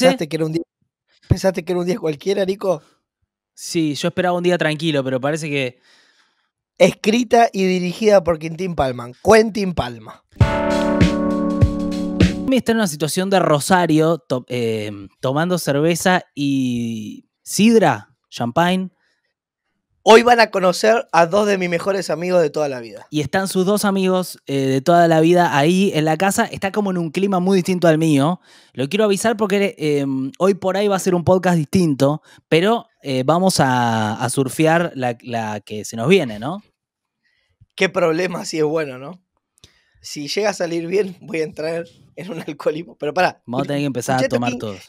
¿Pensaste que, era un día, ¿Pensaste que era un día cualquiera, Nico? Sí, yo esperaba un día tranquilo, pero parece que. Escrita y dirigida por Quintín Palman. Quentin Palma. Está en una situación de Rosario eh, tomando cerveza y sidra, champagne, Hoy van a conocer a dos de mis mejores amigos de toda la vida. Y están sus dos amigos eh, de toda la vida ahí en la casa. Está como en un clima muy distinto al mío. Lo quiero avisar porque em, hoy por ahí va a ser un podcast distinto, pero eh, vamos a, surfear la, la, que se nos viene, ¿no? Qué problema si es bueno, ¿no? Si llega a salir bien, voy a entrar en un alcoholismo. Pero pará. Vamos a tener que empezar a tomar todos.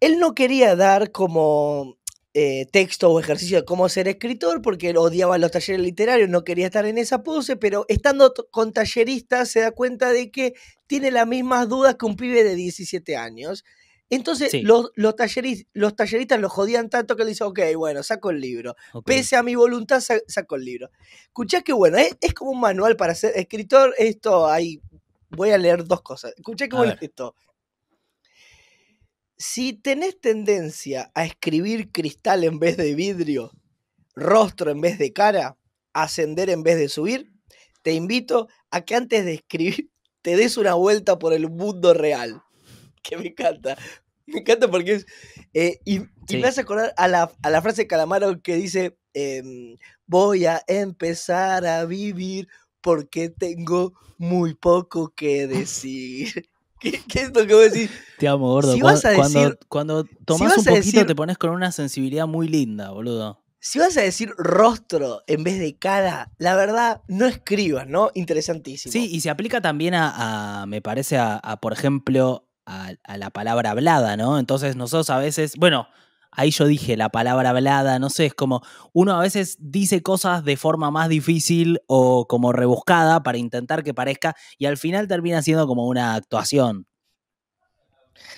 Él no quería dar como eh, texto o ejercicio de cómo ser escritor, porque él odiaba los talleres literarios, no quería estar en esa pose, pero estando con talleristas se da cuenta de que tiene las mismas dudas que un pibe de 17 años. Entonces los, los, los, talleristas lo jodían tanto que le dice, ok, bueno, saco el libro. Pese a mi voluntad, saco el libro. Escuchá que bueno, es, como un manual para ser escritor. Esto hay, voy a leer dos cosas. Escuchá que bueno esto si tenés tendencia a escribir cristal en vez de vidrio, rostro en vez de cara, ascender en vez de subir, te invito a que antes de escribir te des una vuelta por el mundo real. Que me encanta. Me encanta porque es. Eh, y, me acordar a la, a la frase de Calamaro que dice: em, Voy a empezar a vivir porque tengo muy poco que decir. ¿Qué, es lo que vos decís? Te amo, gordo. Si cuando, tomas un poquito te pones con una sensibilidad muy linda, boludo. Si vas a decir rostro en vez de cara, la verdad, no escribas, ¿no? Interesantísimo. Sí, y se aplica también a, me parece, a, por ejemplo, a, a, la palabra hablada, ¿no? Entonces nosotros a veces, bueno, ahí yo dije la palabra hablada, no sé, es como uno a veces dice cosas de forma más difícil o como rebuscada para intentar que parezca y al final termina siendo como una actuación.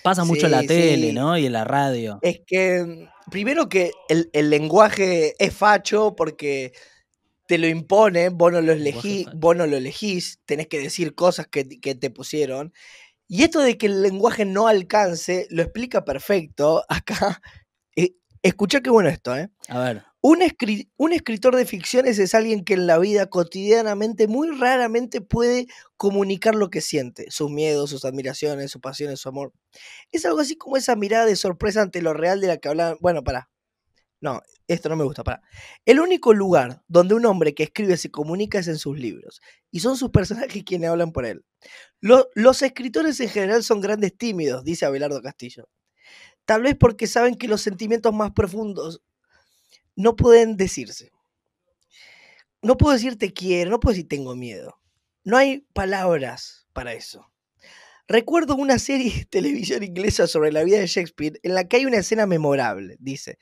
Pasa mucho en la tele, ¿no? Y en la radio. Es que, primero que el, lenguaje es facho porque te lo impone, vos no lo, elegí, vos lo elegís, tenés que decir cosas que, que, te pusieron. Y esto de que el lenguaje no alcance, lo explica perfecto acá Escucha qué bueno esto, ¿eh? A ver. Un, escritor de ficciones es alguien que en la vida cotidianamente muy raramente puede comunicar lo que siente, sus miedos, sus admiraciones, sus pasiones, su amor. Es algo así como esa mirada de sorpresa ante lo real de la que hablaban. Bueno, pará. No, esto no me gusta, Para. El único lugar donde un hombre que escribe se comunica es en sus libros, y son sus personajes quienes hablan por él. los escritores en general son grandes tímidos, dice Abelardo Castillo tal vez porque saben que los sentimientos más profundos no pueden decirse. No puedo decirte quiero, no puedo decir tengo miedo. No hay palabras para eso. Recuerdo una serie de televisión inglesa sobre la vida de Shakespeare en la que hay una escena memorable, dice.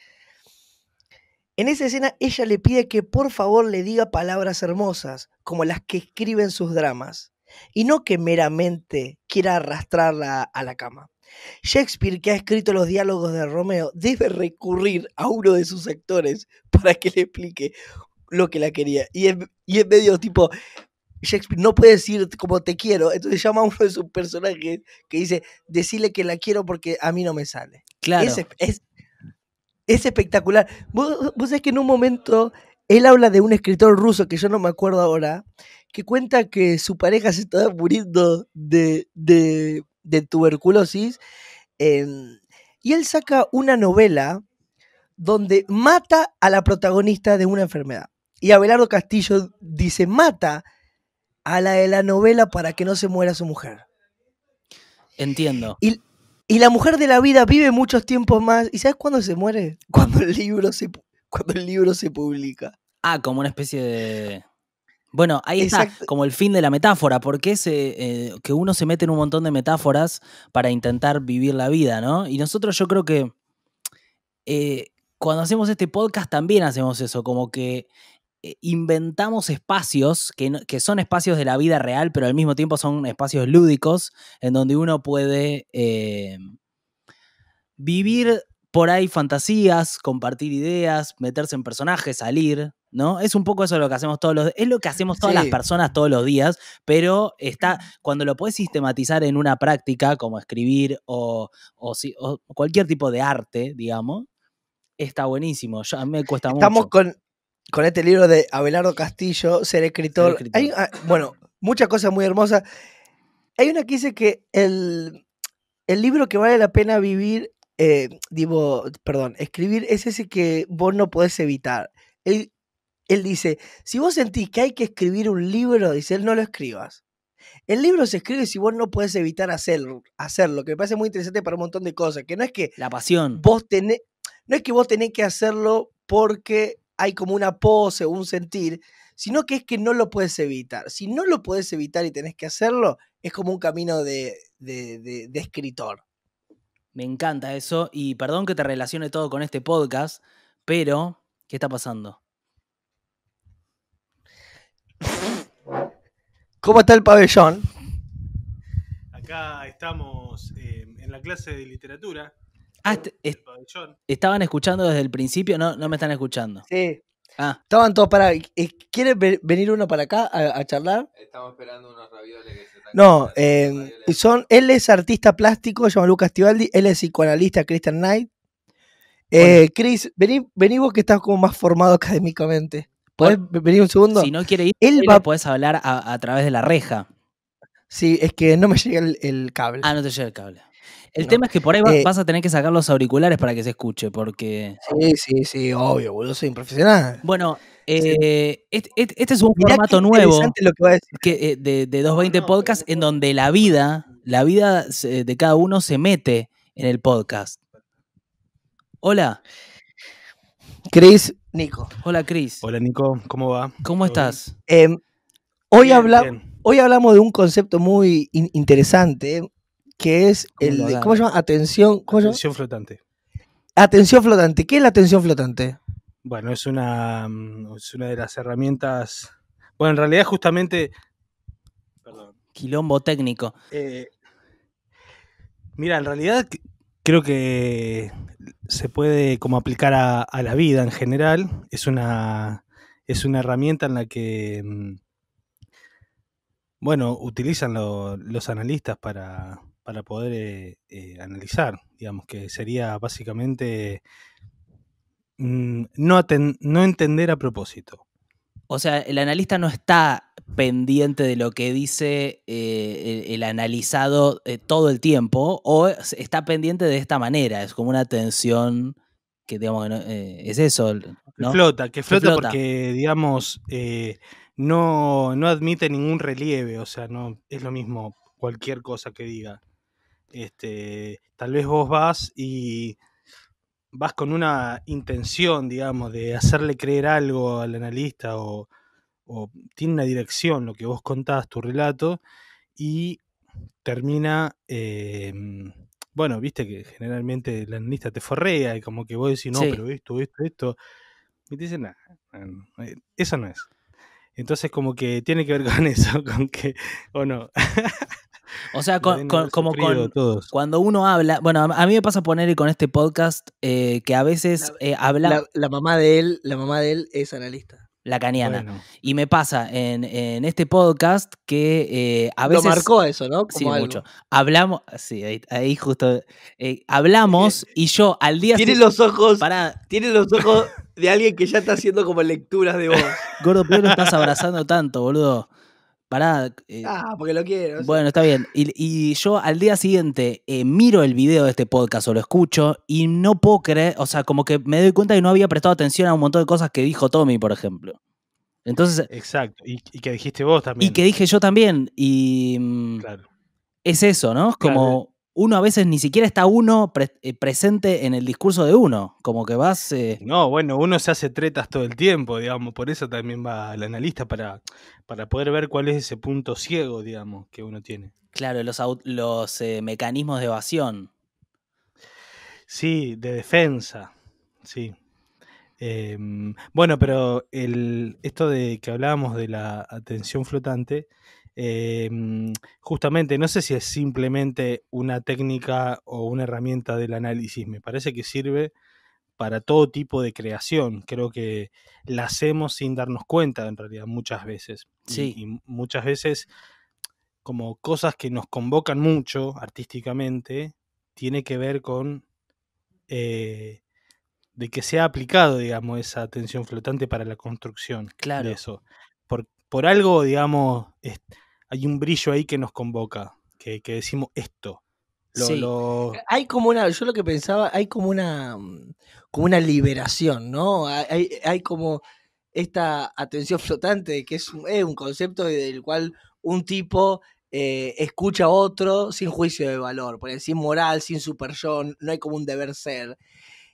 En esa escena ella le pide que por favor le diga palabras hermosas, como las que escriben sus dramas, y no que meramente quiera arrastrarla a la cama. Shakespeare, que ha escrito los diálogos de Romeo, debe recurrir a uno de sus actores para que le explique lo que la quería. Y en, medio, tipo, Shakespeare no puede decir como te quiero, entonces llama a uno de sus personajes que dice, decirle que la quiero porque a mí no me sale. Claro. Es, es, espectacular. ¿Vos, sabés que en un momento él habla de un escritor ruso que yo no me acuerdo ahora, que cuenta que su pareja se estaba muriendo de, de tuberculosis. Em, y él saca una novela donde mata a la protagonista de una enfermedad. Y Abelardo Castillo dice, mata a la de la novela para que no se muera su mujer. Entiendo. Y, y la mujer de la vida vive muchos tiempos más. ¿Y sabes cuándo se muere? Cuando el libro se, cuando el libro se publica. Ah, como una especie de... Bueno, ahí está como el fin de la metáfora, porque es eh, que uno se mete en un montón de metáforas para intentar vivir la vida, ¿no? Y nosotros yo creo que eh, cuando hacemos este podcast también hacemos eso, como que eh, inventamos espacios que, son espacios de la vida real, pero al mismo tiempo son espacios lúdicos en donde uno puede vivir por ahí fantasías, compartir ideas, meterse en personajes, salir, ¿no? Es un poco eso lo que hacemos todos los es lo que hacemos todas las personas todos los días, pero está cuando lo puedes sistematizar en una práctica como escribir o, cualquier tipo de arte, digamos, está buenísimo. Ya me cuesta Estamos mucho. Estamos con con este libro de Abelardo Castillo, ser escritor. bueno, muchas cosas muy hermosas. Hay una que dice que el, el libro que vale la pena vivir eh, digo, perdón, escribir es ese que vos no podés evitar. Él, él dice, si vos sentís que hay que escribir un libro, dice él, no lo escribas. El libro se escribe si vos no puedes evitar hacerlo, hacerlo, que me parece muy interesante para un montón de cosas, que no es que... La pasión. Vos tenés, no es que vos tenés que hacerlo porque hay como una pose o un sentir, sino que es que no lo puedes evitar. Si no lo puedes evitar y tenés que hacerlo, es como un camino de, de, de escritor. Me encanta eso. Y perdón que te relacione todo con este podcast, pero ¿qué está pasando? ¿Cómo está el pabellón? Acá estamos eh, en la clase de literatura. Ah, este, estaban escuchando desde el principio, no, no me están escuchando. Sí. Ah. Estaban todos para. Eh, ¿Quiere venir uno para acá a, charlar? Estamos esperando unos ravioles que se no, eh, eh, son, él es artista plástico, se llama Lucas Tibaldi, él es psicoanalista Christian Knight. Eh, Chris, vení, vos que estás como más formado académicamente. ¿Puedes venir un segundo? Si no quiere ir, él va... hablar a, través de la reja. Sí, es que no me llega el, cable. Ah, no te llega el cable. El tema es que por ahí eh, vas, a tener que sacar los auriculares para que se escuche, porque. Sí, sí, sí, obvio, boludo, soy un profesional. Bueno, eh, este, es un formato nuevo de, 220 podcasts Podcast en donde la vida, la vida de cada uno se mete en el podcast. Hola. Cris, Nico. Hola, Cris. Hola, Nico. ¿Cómo va? ¿Cómo estás? Em, hoy, hoy hablamos de un concepto muy interesante que es el de, ¿cómo se llama? Atención, Atención flotante. Atención flotante. ¿Qué es la atención flotante? bueno, es una, mm, es una de las herramientas. Bueno, en realidad, justamente. Perdón. Quilombo técnico. Eh, mira, en realidad creo que se puede como aplicar a, la vida en general. Es una, es una herramienta en la que, mm, bueno, utilizan los analistas para, para poder eh, eh, analizar, digamos, que sería básicamente Mm, no, no entender a propósito. O sea, el analista no está pendiente de lo que dice eh, el, analizado eh, todo el tiempo o está pendiente de esta manera, es como una tensión que digamos eh, es eso. ¿no? Flota, que flota, que flota, porque digamos no, no admite ningún relieve, o sea, no es lo mismo cualquier cosa que diga. Este, tal vez vos vas y vas con una intención, digamos, de hacerle creer algo al analista o, tiene una dirección lo que vos contás, tu relato, y termina, eh, bueno, viste que generalmente el analista te forrea y como que vos decís, no, pero esto, esto, esto, y te dicen, nada, eh, eso no es. Entonces como que tiene que ver con eso, con que, o no. O sea, como con, cuando uno habla, bueno, a mí me pasa poner con este podcast eh, que a veces eh, habla... La, mamá de él, la mamá de él es analista. La caniana. Y me pasa en, este podcast que eh, a veces... Lo marcó eso, ¿no? sí, mucho. Hablamos, sí, ahí, justo. hablamos y yo al día... Tiene los ojos... Para... Tiene los ojos de alguien que ya está haciendo como lecturas de voz. Gordo, pero estás abrazando tanto, boludo para eh, ah, porque lo quiero. Bueno, está bien. Y, yo al día siguiente eh, miro el video de este podcast o lo escucho y no puedo creer, o sea, como que me doy cuenta que no había prestado atención a un montón de cosas que dijo Tommy, por ejemplo. Entonces. Exacto. Y, que dijiste vos también. Y que dije yo también. Y. Mm, es eso, ¿no? Es como. Eh, uno a veces ni siquiera está uno eh, presente en el discurso de uno, como que vas... Eh, no, bueno, uno se hace tretas todo el tiempo, digamos, por eso también va el analista para, para poder ver cuál es ese punto ciego, digamos, que uno tiene. Claro, los, eh, mecanismos de evasión. Sí, de defensa, sí. Em, bueno, pero el, esto de que hablábamos de la atención flotante Em, justamente, no sé si es simplemente una técnica o una herramienta del análisis, me parece que sirve para todo tipo de creación, creo que la hacemos sin darnos cuenta en realidad muchas veces. Sí. Y, muchas veces como cosas que nos convocan mucho artísticamente, tiene que ver con eh, de que se ha aplicado, digamos, esa tensión flotante para la construcción claro. eso. Por, por algo, digamos, hay un brillo ahí que nos convoca, que, decimos esto. Hay como una, yo lo que pensaba, hay como una, mm, como una liberación, ¿no? Hay, como esta atención flotante, que es un, concepto del cual un tipo eh, escucha a otro sin juicio de valor, por decir moral, sin super-yo, no hay como un deber ser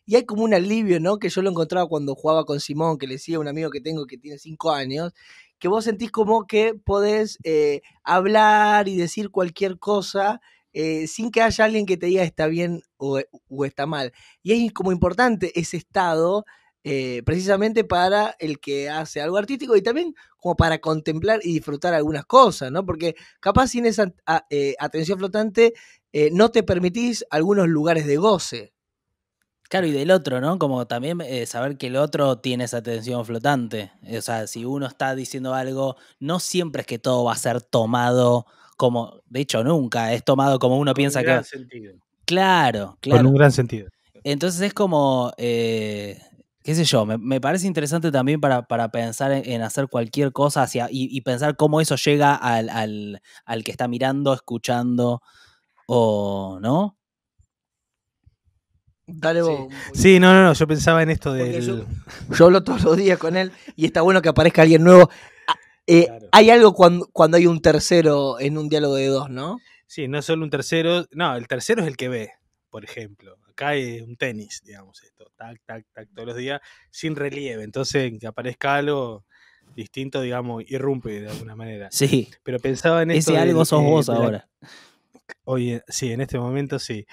y hay como un alivio, ¿no? Que yo lo encontraba cuando jugaba con Simón, que le decía a un amigo que tengo que tiene cinco años, que vos sentís como que podés eh, hablar y decir cualquier cosa eh, sin que haya alguien que te diga está bien o, eh, está mal. Y es como importante ese estado precisamente para el que hace algo artístico y también como para contemplar y disfrutar algunas cosas, ¿no? Porque capaz sin esa ah, atención flotante no te permitís algunos lugares de goce. Claro, y del otro, ¿no? Como también eh, saber que el otro tiene esa tensión flotante. O sea, si uno está diciendo algo, no siempre es que todo va a ser tomado como, de hecho nunca, es tomado como uno piensa un gran Sentido. Claro, claro. Con un gran sentido. Entonces es como, eh, qué sé yo, me, parece interesante también para, pensar en, hacer cualquier cosa hacia, y, pensar cómo eso llega al, al que está mirando, escuchando o, ¿no? Dale Sí. no, no, yo pensaba en esto de... Yo, hablo todos los días con él y está bueno que aparezca alguien nuevo. Ah, eh, hay algo cuando, hay un tercero en un diálogo de dos, ¿no? Sí, no solo un tercero, no, el tercero es el que ve, por ejemplo. Acá es un tenis, digamos, esto, tac, tac, tac, todos los días, sin relieve. Entonces, que aparezca algo distinto, digamos, irrumpe de alguna manera. Sí. Pero pensaba en esto. Ese algo sos vos ahora sí, en este momento sí.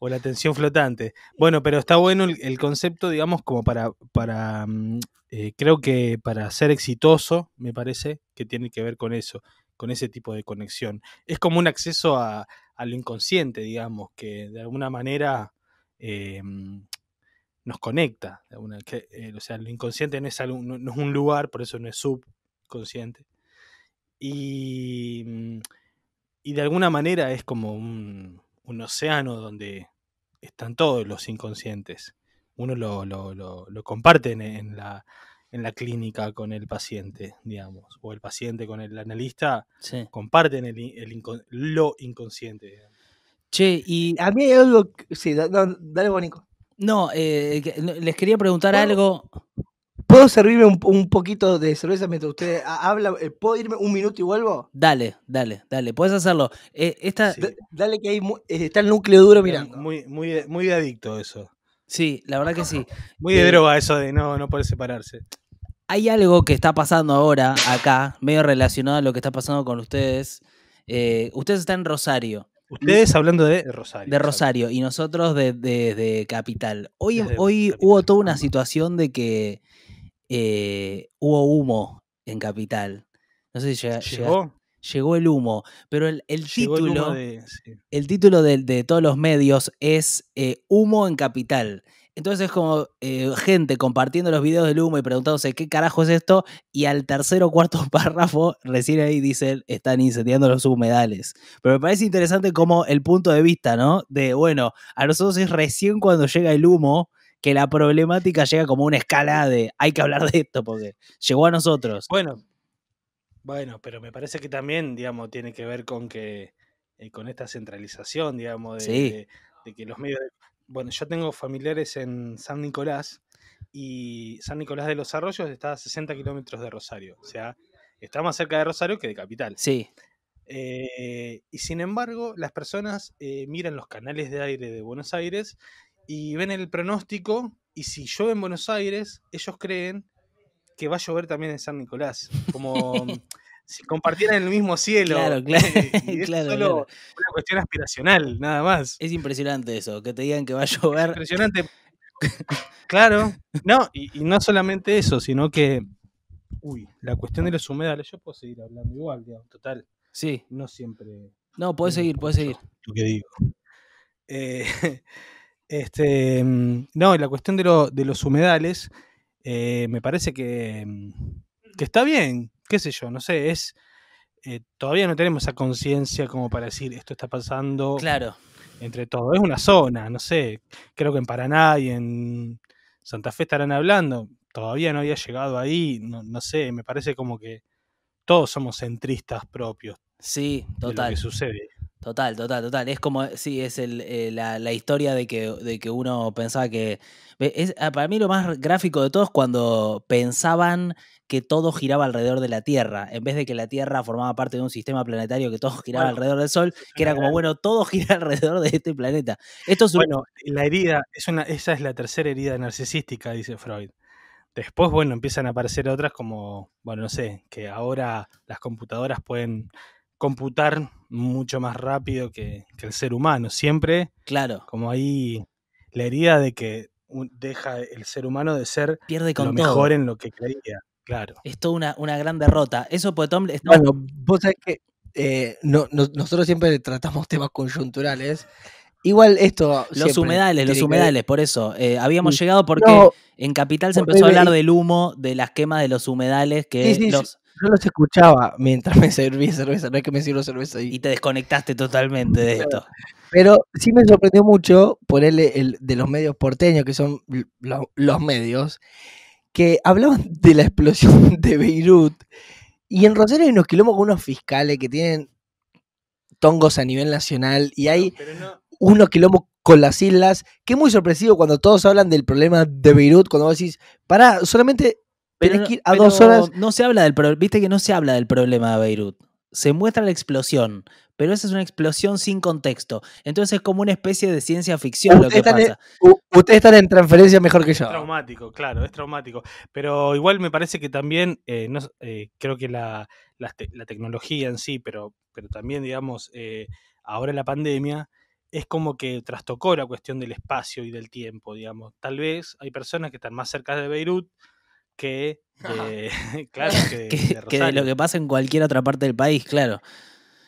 O la tensión flotante. Bueno, pero está bueno el, concepto, digamos, como para, para mm, eh, creo que para ser exitoso, me parece, que tiene que ver con eso, con ese tipo de conexión. Es como un acceso a, lo inconsciente, digamos, que de alguna manera eh, mm, nos conecta. que, eh, o sea, lo inconsciente no es, no es un lugar, por eso no es subconsciente. Y mm, y de alguna manera es como un, océano donde están todos los inconscientes. Uno lo, comparten en, la, clínica con el paciente, digamos, o el paciente con el analista, comparten el, lo inconsciente. Che, y a mí hay algo... Sí, dale, Bonico. Eh, no, les quería preguntar algo. ¿Puedo servirme un, poquito de cerveza mientras usted habla? Eh, ¿Puedo irme un minuto y vuelvo? Dale, dale, dale, puedes hacerlo. Eh, dale que hay eh, está el núcleo duro mirando. Muy, muy, muy adicto eso. Sí, la verdad que sí. muy de droga eso de no, no poder separarse. Hay algo que está pasando ahora acá, medio relacionado a lo que está pasando con ustedes. ustedes están en Rosario. Ustedes hablando de Rosario. De Rosario y nosotros de, Capital. Hoy, hoy hubo toda una situación de que eh, hubo humo en Capital. No sé si llegó. llegó el humo, pero el, título, el, de, título de, todos los medios es eh, Humo en Capital. Entonces es como eh, gente compartiendo los videos del humo y preguntándose qué carajo es esto, y al tercer o cuarto párrafo recién ahí dicen están incendiando los humedales. Pero me parece interesante como el punto de vista, ¿no? De, bueno, a nosotros es recién cuando llega el humo que la problemática llega como una escala de hay que hablar de esto porque llegó a nosotros. Bueno, bueno, pero me parece que también, digamos, tiene que ver con que eh, con esta centralización, digamos, de, de, que los medios. Bueno, yo tengo familiares en San Nicolás y San Nicolás de los Arroyos está a 60 kilómetros de Rosario, o sea, está más cerca de Rosario que de Capital. Sí. Eh, y sin embargo, las personas eh, miran los canales de aire de Buenos Aires y ven el pronóstico y si llueve en Buenos Aires, ellos creen que va a llover también en San Nicolás. Como si compartieran el mismo cielo. Claro, claro. es una cuestión aspiracional, nada más. Es impresionante eso, que te digan que va a llover. impresionante. claro. No, y, no solamente eso, sino que. Uy, la cuestión de los humedales, yo puedo seguir hablando igual, digamos, total. Sí. No siempre. No, puedes seguir, puedes seguir. Lo que digo. Eh, Este, mm, no, la cuestión de, los humedales, eh, me parece mm, que, está bien, qué sé yo, no sé, es... Eh, todavía no tenemos esa conciencia como para decir esto está pasando claro. entre todos. Es una zona, no sé, creo que en Paraná y en Santa Fe estarán hablando, todavía no había llegado ahí, no, sé, me parece como que todos somos centristas propios. Sí, total. que sucede. Total, total, total. Es como, sí, es eh, la, historia de que, de que uno pensaba que... Es, ah, para mí lo más gráfico de todo es cuando pensaban que todo giraba alrededor de la Tierra, en vez de que la Tierra formaba parte de un sistema planetario que todo giraba alrededor del Sol, que era como, bueno, todo gira alrededor de este planeta. Esto es bueno, la herida, es una, esa es la tercera herida narcisística, dice Freud. Después, bueno, empiezan a aparecer otras como, bueno, no sé, que ahora las computadoras pueden computar mucho más rápido que, el ser humano. Siempre, claro. como ahí la herida de que deja el ser humano de ser Pierde con lo mejor en lo que creía. Claro. Es toda una, una gran derrota. Eso, pues, Tom. Bueno, vos sabés que eh, nosotros siempre tratamos temas coyunturales. Igual esto. Los humedales, los humedales, por eso. Eh, habíamos llegado porque en Capital se empezó a hablar del humo, de las quemas de los humedales, que los, yo los escuchaba mientras me servía cerveza, no es que me sirvo cerveza Y te desconectaste totalmente de esto. Pero sí me sorprendió mucho ponerle el, de los medios porteños, que son los medios, que hablaban de la explosión de Beirut. Y en Rosario hay unos kilómetros con unos fiscales que tienen tongos a nivel nacional y hay unos kilómetros con las islas, que muy sorpresivo cuando todos hablan del problema de Beirut, cuando vos decís, pará, solamente pero, a dos horas. No se habla del Viste que no se habla del problema de Beirut. Se muestra la explosión, pero esa es una explosión sin contexto. Entonces es como una especie de ciencia ficción lo que pasa. ustedes están en transferencia mejor que yo. Es traumático, claro, es traumático. Pero igual me parece que también, eh, eh, creo que la, la, tecnología en sí, pero, pero también, digamos, eh, ahora la pandemia, es como que trastocó la cuestión del espacio y del tiempo, digamos. Tal vez hay personas que están más cerca de Beirut, que, de, claro, lo que pasa en cualquier otra parte del país, claro.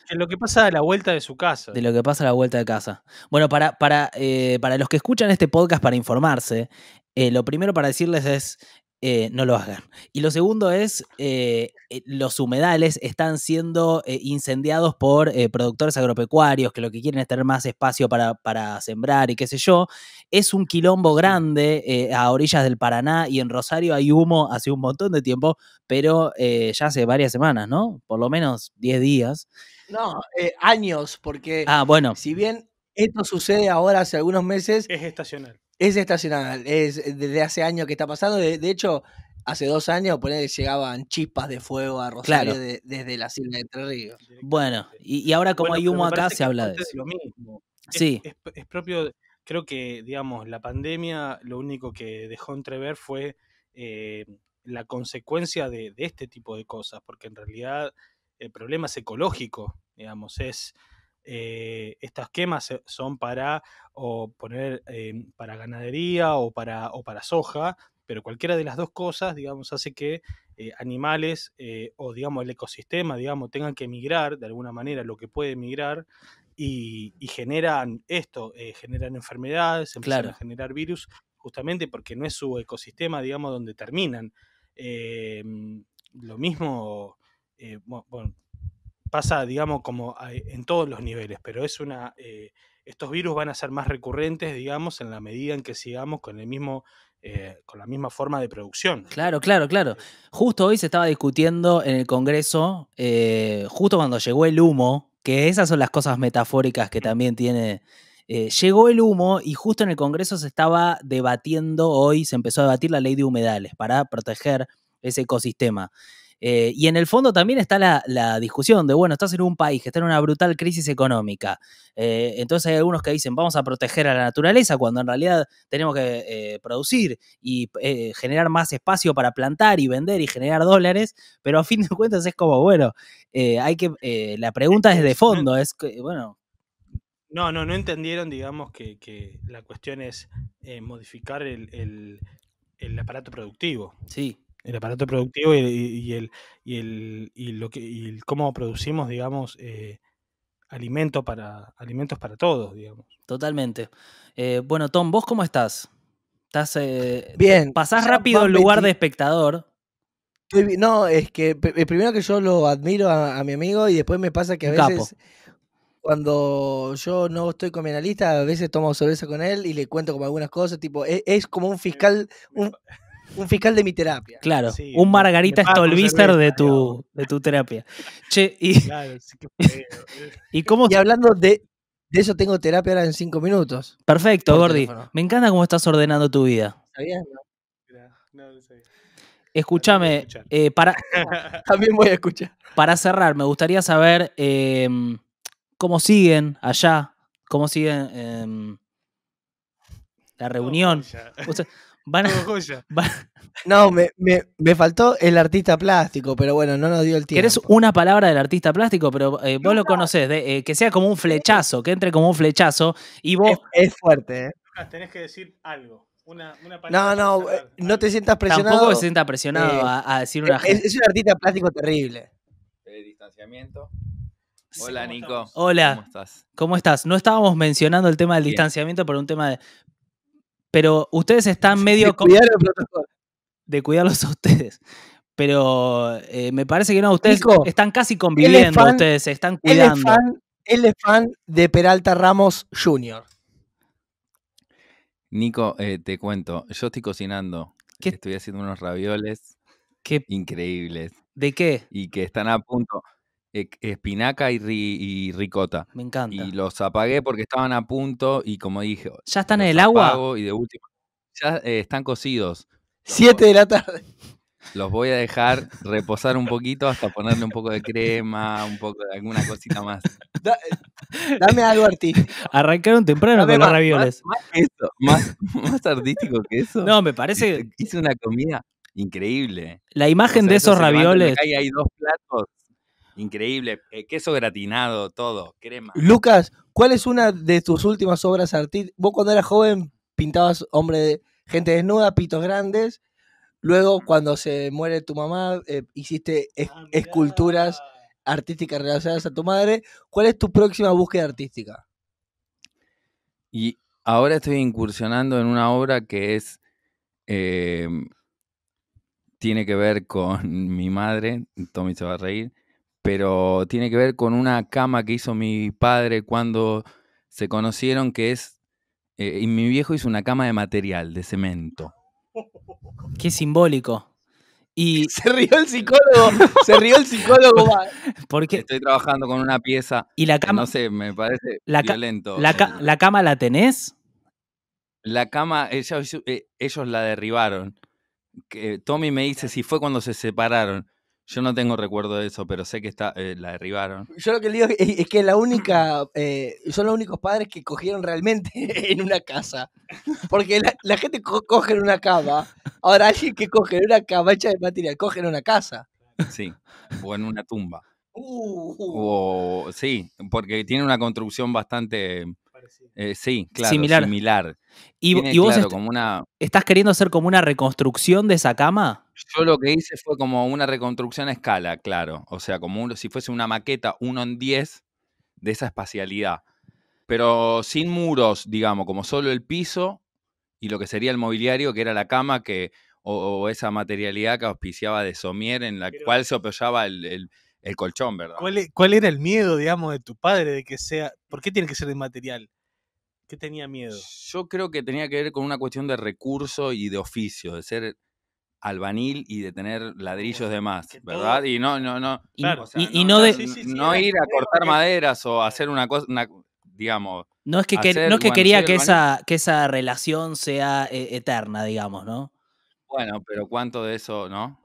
en lo que pasa a la vuelta de su casa. De lo que pasa a la vuelta de casa. Bueno, para, para, eh, los que escuchan este podcast para informarse, eh, lo primero para decirles es, eh, no lo hagan. Y lo segundo es, eh, eh, los humedales están siendo incendiados por productores agropecuarios que lo que quieren es tener más espacio para, para sembrar y qué sé yo. Es un quilombo grande a orillas del Paraná y en Rosario hay humo hace un montón de tiempo, pero ya hace varias semanas, ¿no? Por lo menos 10 días. No, años, porque ah, bueno. si bien esto sucede ahora hace algunos meses... Es estacional es estacional, es eh, desde hace años que está pasando. De, hecho, hace dos años llegaban chispas de fuego a Rosario desde la isla de Entre Ríos. Bueno, y, ahora como hay humo acá, se habla de eso. Lo mismo. Sí. Es, propio, creo que, digamos, la pandemia lo único que dejó entrever fue eh, la consecuencia de, de este tipo de cosas, porque en realidad el problema es ecológico, digamos, es eh, estas quemas son para poner em, para ganadería o para, o para soja, pero cualquiera de las dos cosas, digamos, hace que eh, animales eh, o, digamos, el ecosistema, digamos, tengan que migrar de alguna manera, lo que puede migrar, y, generan esto, eh, generan enfermedades, empiezan a generar virus, justamente porque no es su ecosistema, digamos, donde terminan. Em, lo mismo, bueno, pasa, digamos, como eh, en todos los niveles, pero es una... Eh, estos virus van a ser más recurrentes, digamos, en la medida en que sigamos con el mismo eh, con la misma forma de producción. Claro, claro, claro. Justo hoy se estaba discutiendo en el Congreso, justo cuando llegó el humo, que esas son las cosas metafóricas que también tiene. llegó el humo y justo en el Congreso se estaba debatiendo hoy, se empezó a debatir la ley de humedales para proteger ese ecosistema. Eh, y en el fondo también está la, discusión de, bueno, estás en un país que está en una brutal crisis económica. Eh, entonces hay algunos que dicen, vamos a proteger a la naturaleza, cuando en realidad tenemos que eh, producir y generar más espacio para plantar y vender y generar dólares, pero a fin de cuentas es como, bueno, hay que, la pregunta es de fondo, es, que, bueno, no, no, no entendieron, digamos, que, la cuestión es modificar el, el, aparato productivo. Sí el aparato productivo y, el, el, lo que, cómo producimos, digamos, eh, para, alimentos para todos, digamos. Totalmente. Eh, bueno, Tom, ¿vos cómo estás? ¿Estás eh, bien? ¿Pasás rápido el lugar de espectador? no, es que primero que yo lo admiro a, mi amigo y después me pasa que a veces cuando yo no estoy con mi analista, a veces tomo cerveza con él y le cuento como algunas cosas, tipo, e, es, como un fiscal, un fiscal de mi terapia. Claro, un Margarita Stolbister de tu, de tu terapia. Che, y, eh. y, hablando de, de eso, tengo terapia ahora en cinco minutos. Perfecto, Gordi. Me encanta cómo estás ordenando tu vida. ¿Sabías? No, no sé. Escúchame, eh, para... También voy a escuchar. Para cerrar, me gustaría saber em, cómo siguen allá, cómo siguen em, la reunión. No, me, faltó el artista plástico, pero bueno, no nos dio el tiempo. Querés una palabra del artista plástico, pero eh, vos lo conocés, eh, que sea como un flechazo, que entre como un flechazo y vos... Es, fuerte, ¿eh? Ah, tenés que decir algo. Una, palabra no, no, eh, no te sientas presionado. Tampoco se sienta presionado a, decir una... Es, un artista plástico terrible. El distanciamiento. Hola, Nico. Hola. ¿Cómo estás? ¿Cómo estás? No estábamos mencionando el tema del distanciamiento por un tema de pero ustedes están medio... De, de cuidarlos a ustedes. Pero eh, me parece que no, ustedes están casi conviviendo, ustedes se están cuidando. Él es, fan, de Peralta Ramos Jr. Nico, eh, te cuento, yo estoy cocinando. Estoy haciendo unos ravioles ¿Qué? increíbles. ¿De qué? Y que están a punto. E-, espinaca y, ricota. Me encanta. Y los apagué porque estaban a punto y como dije... ¿Ya están en el agua? Y de último. Ya eh, están cocidos. Siete de la tarde. Los voy a dejar reposar un poquito hasta ponerle un poco de crema, un poco de alguna cosita más. Eh, dame algo artístico. Arrancaron temprano con los ravioles. Más, artístico que eso. No, me parece... Hice una comida increíble. La imagen de esos ravioles. Hay, hay dos platos Increíble. Eh, queso gratinado, todo, crema. Lucas, ¿cuál es una de tus últimas obras artísticas? Vos cuando eras joven pintabas hombre de gente desnuda, pitos grandes. Luego, cuando se muere tu mamá, eh, hiciste ah, esculturas artísticas relacionadas a tu madre. ¿Cuál es tu próxima búsqueda artística? Y ahora estoy incursionando en una obra que es. Eh, tiene que ver con mi madre, Tommy se va a reír, pero tiene que ver con una cama que hizo mi padre cuando se conocieron, que es, eh, y mi viejo hizo una cama de material, de cemento. Qué simbólico. Y se rió el psicólogo, se rió el psicólogo. Porque estoy trabajando con una pieza. Y la cama, no sé, me parece la La, cama la tenés? La cama, ellos, eh, ellos la derribaron. Tommy me dice si fue cuando se separaron. Yo no tengo recuerdo de eso, pero sé que está, eh, la derribaron. Yo lo que digo es, que la única, eh, son los únicos padres que cogieron realmente en una casa. Porque la, gente coge en una cama. Ahora alguien que coge en una cama hecha de material, cogen en una casa. Sí, o en una tumba. Uh, uh. sí, porque tiene una construcción bastante eh, sí, claro, similar. ¿Y, vos como una... estás queriendo hacer como una reconstrucción de esa cama? Yo lo que hice fue como una reconstrucción a escala, claro. O sea, como si fuese una maqueta uno en 10 de esa espacialidad. Pero sin muros, digamos, como solo el piso y lo que sería el mobiliario, que era la cama que, o, esa materialidad que auspiciaba de Somier, en la cual se apoyaba el, colchón, ¿verdad? ¿Cuál, e, ¿Cuál, era el miedo, digamos, de tu padre de que sea, por qué tiene que ser de material? ¿Qué tenía miedo? Yo creo que tenía que ver con una cuestión de recurso y de oficio, de ser albanil y de tener ladrillos de más, ¿verdad? Y no, no, no. y, no, de, no ir a cortar maderas o hacer una cosa, digamos. No es que, quería que esa, que esa relación sea eh, eterna, digamos, ¿no? Bueno, pero ¿cuánto de eso, no?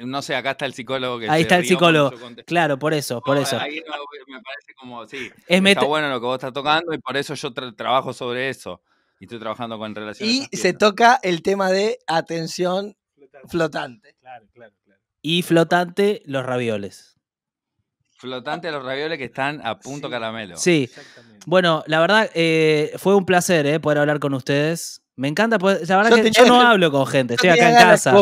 No sé, acá está el psicólogo que Ahí está el psicólogo. Claro, por eso, por eso. Ahí me parece como, sí, es está bueno lo que vos estás tocando y por eso yo trabajo sobre eso. Y estoy trabajando con relación. Y se toca el tema de atención flotante. Y flotante, los ravioles. Flotante los ravioles que están a punto caramelo. Sí. Bueno, la verdad, eh, fue un placer eh, poder hablar con ustedes. Me encanta La verdad que yo no hablo con gente, estoy acá en casa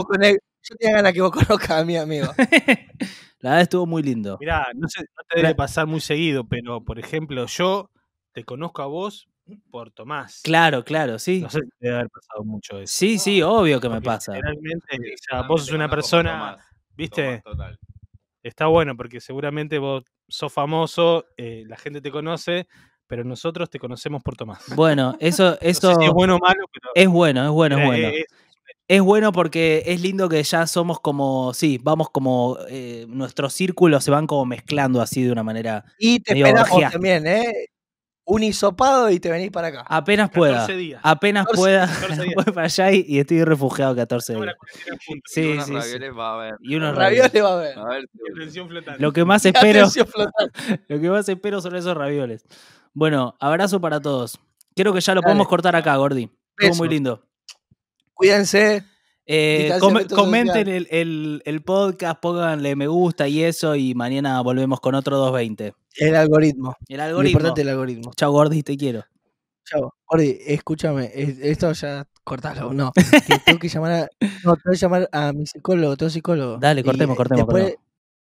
tenía ganas que vos conozcas a mi amigo. la verdad estuvo muy lindo. Mirá, no, te debe pasar muy seguido, pero por ejemplo, yo te conozco a vos por Tomás. Claro, claro, sí. No sé si debe haber pasado mucho eso. Sí, sí, obvio que me pasa. Realmente, o vos sos una persona, ¿viste? Está bueno porque seguramente vos sos famoso, eh, la gente te conoce, pero nosotros te conocemos por Tomás. Bueno, eso, eso es bueno o malo, pero es bueno, es bueno, es eh, bueno. Eh, es bueno porque es lindo que ya somos como, sí, vamos como, eh, nuestros círculos se van como mezclando así de una manera. Y te esperamos también, ¿eh? Un y te venís para acá. Apenas pueda. Apenas pueda. Voy para allá y, estoy refugiado 14 días. Sí, y unos sí, va a haber. Y unos ravioles va a haber. A ver, lo que más espero. lo que más espero son esos ravioles. Bueno, abrazo para todos. Creo que ya lo podemos cortar acá, Gordi. Estuvo muy lindo. Cuídense. Eh, comenten el, el, el, podcast, pónganle me gusta y eso, y mañana volvemos con otro 220. El algoritmo. El algoritmo. importante el algoritmo. Chao, Gordy, te quiero. Chao. Gordy, escúchame, esto ya cortalo, no. tengo que llamar a, no, tengo que llamar a mi psicólogo, Tengo psicólogo. Dale, cortemos, cortemos. Después,